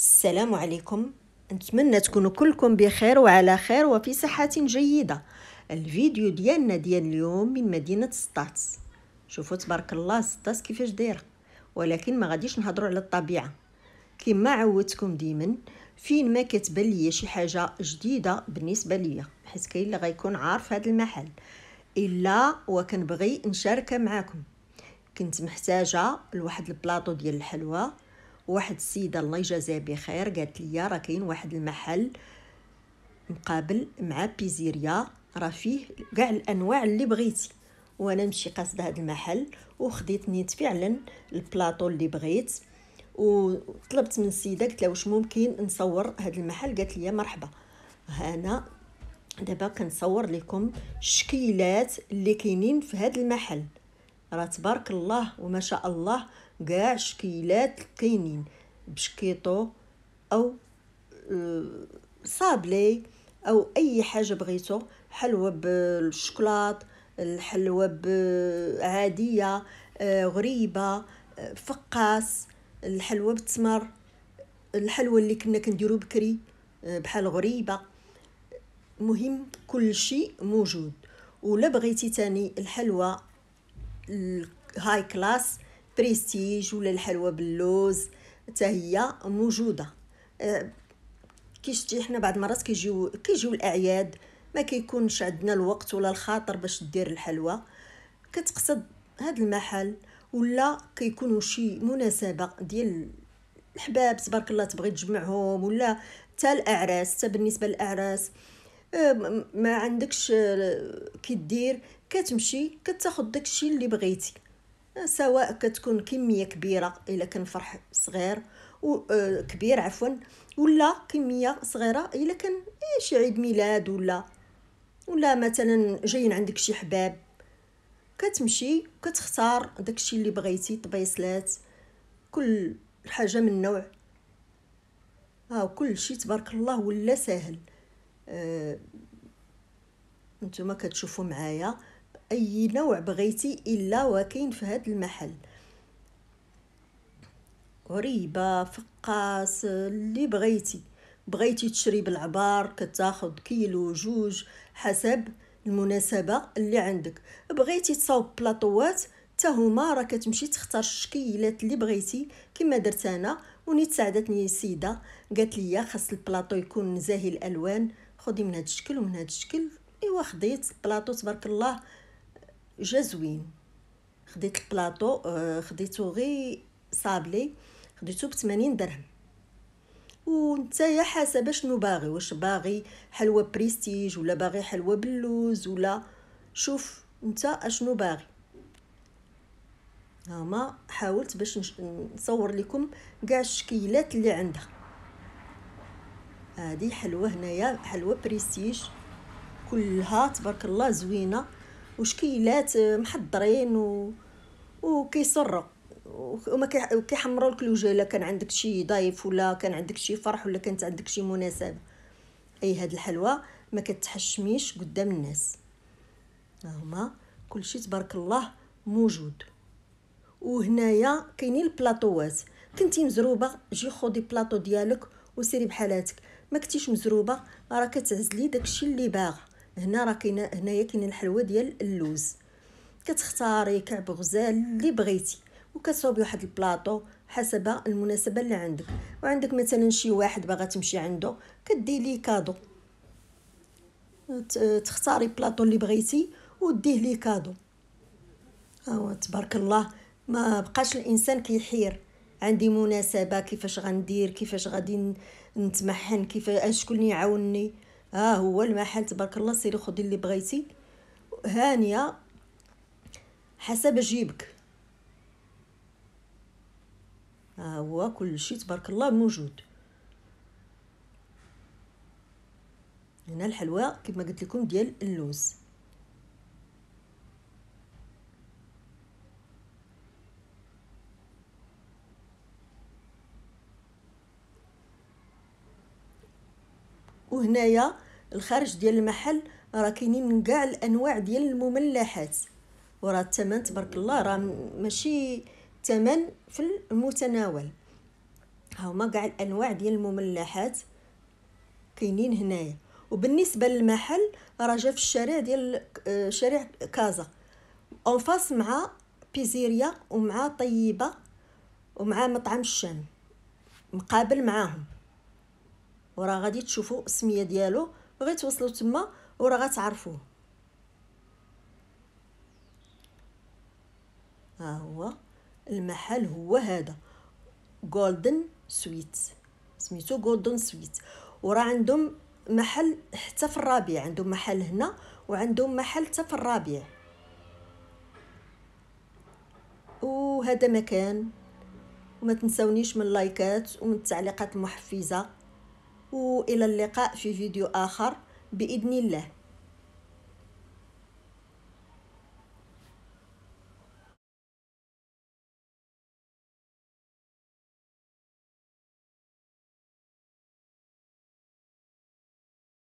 السلام عليكم نتمنى تكونوا كلكم بخير وعلى خير وفي صحة جيدة الفيديو ديالنا ديال اليوم من مدينة ستاتس شوفوا تبارك الله ستاتس كيفاش دايره ولكن ما غاديش نهضروا على الطبيعة كما عودتكم ديما فين ما كتبان ليا شي حاجة جديدة بالنسبة ليا حيت كاين اللي غيكون عارف هذا المحل الا وكنبغي نشارك معاكم كنت محتاجه لواحد البلاطو ديال الحلوى واحد السيده الله يجازيها بخير قالت لي راه كاين واحد المحل مقابل مع بيزيريا راه فيه كاع الانواع اللي بغيتي وانا نمشي قاصده هذا المحل وخديت نيت فعلا البلاطو اللي بغيت وطلبت من السيده قلت لها واش ممكن نصور هذا المحل قالت لي مرحبا هنا دابا كنصور لكم الشكيلات اللي كاينين في هذا المحل راه تبارك الله وما شاء الله كاع شكيلات كاينين بشكيطو او آه، صابلي او اي حاجه بغيتو حلوه بالشوكولات الحلوه عاديه آه، غريبه آه، فقاس الحلوه بالتمر الحلوه اللي كنا كنديرو بكري بحال غريبه مهم كل شيء موجود ولا بغيتي تاني الحلوه الهاي كلاس بريستيج ولا الحلوى باللوز حتى هي موجوده كي شتي حنا بعض المرات كيجيو كيجيو الاعياد ما كيكونش عندنا الوقت ولا الخاطر باش دير الحلوى كتقصد هاد المحل ولا كيكونوا شي مناسبه ديال الحباب تبارك الله تبغي تجمعهم ولا حتى الاعراس حتى بالنسبه للاعراس أه، ما عندكش أه، كي دير كتمشي كتاخد داكشي اللي بغيتي أه، سواء كتكون كميه كبيره الا كان فرح صغير كبير عفوا ولا كميه صغيره الا كان إيه، شي عيد ميلاد ولا ولا مثلا جايين عندك شي حباب كتمشي كتختار داكشي اللي بغيتي طبيصلات كل حاجه من نوع ها كل شيء تبارك الله ولا سهل آه، نتوما كتشوفوا معايا اي نوع بغيتي الا وكاين في هذا المحل غريبه فقاس اللي بغيتي بغيتي تشري بالعبار كتاخد كيلو جوج حسب المناسبه اللي عندك بغيتي تصاوب بلاطوات حتى هما راه كتمشي تختار الشكيلات اللي بغيتي كما درت انا ونيت ساعدتني السيده قالت لي خاص البلاطو يكون زاهي الالوان خدي من هذا الشكل ومن هذا الشكل ايوا خديت البلاطو تبارك الله جا زوين خديت البلاطو آه، خديتو غي صابلي خديتو ب 80 درهم ونتايا حسب شنو باغي واش باغي حلوى بريستيج ولا باغي حلوى باللوز ولا شوف انت اشنو باغي هما حاولت باش نصور لكم كاع الشكيلات اللي عندها هذه حلوه هنايا حلوه بريستيج كلها تبارك الله زوينه وشكيلات محضرين و وكيسروا وما كيحمروا لك الوجه كان عندك شي ضيف ولا كان عندك شي فرح ولا كانت عندك شي مناسبه اي هاد الحلوه ما كتحشميش قدام الناس ها هما كلشي تبارك الله موجود وهنايا كاينين البلاطوات كنتي مزروبه جي خدي بلاطو ديالك وسيري بحالاتك ما كنتيش مزروبه راه كتعزلي داكشي اللي باغا هنا راه كاينه هنايا كاينه الحلوه ديال اللوز كتختاري كعب غزال اللي بغيتي وكتصوبي واحد البلاطو حسب المناسبه اللي عندك وعندك مثلا شي واحد باغا تمشي عنده كدي ليه كادو تختاري بلاطو اللي بغيتي وديه ليه كادو ها تبارك الله ما بقاش الانسان كيحير عندي مناسبه كيفاش غندير كيفاش غادي نتمحن كيف شكون يعاونني ها آه هو المحل تبارك الله سيري خدي اللي بغيتي هانيه حسب جيبك ها آه هو كل شيء تبارك الله موجود هنا الحلوى كما قلت لكم ديال اللوز وهنايا هنايا الخارج ديال المحل راه كاينين من كاع الانواع ديال المملحات وراه الثمن تبارك الله راه ماشي ثمن في المتناول ها هما كاع الانواع ديال المملحات كاينين هنايا وبالنسبه للمحل راه جا في الشارع ديال آه، شارع كازا اون فاس مع بيزيريا ومع طيبه ومع مطعم الشام مقابل معاهم وراه غادي تشوفوا السميه ديالو وغادي توصلوا تما وراه غتعرفوه ها هو المحل هو هذا جولدن سويت سميتو جولدن سويت وراه عندهم محل حتى في الربيع عندهم محل هنا وعندهم محل حتى في الربيع وهذا مكان وما تنسونيش من اللايكات ومن التعليقات المحفزه والى اللقاء في فيديو اخر باذن الله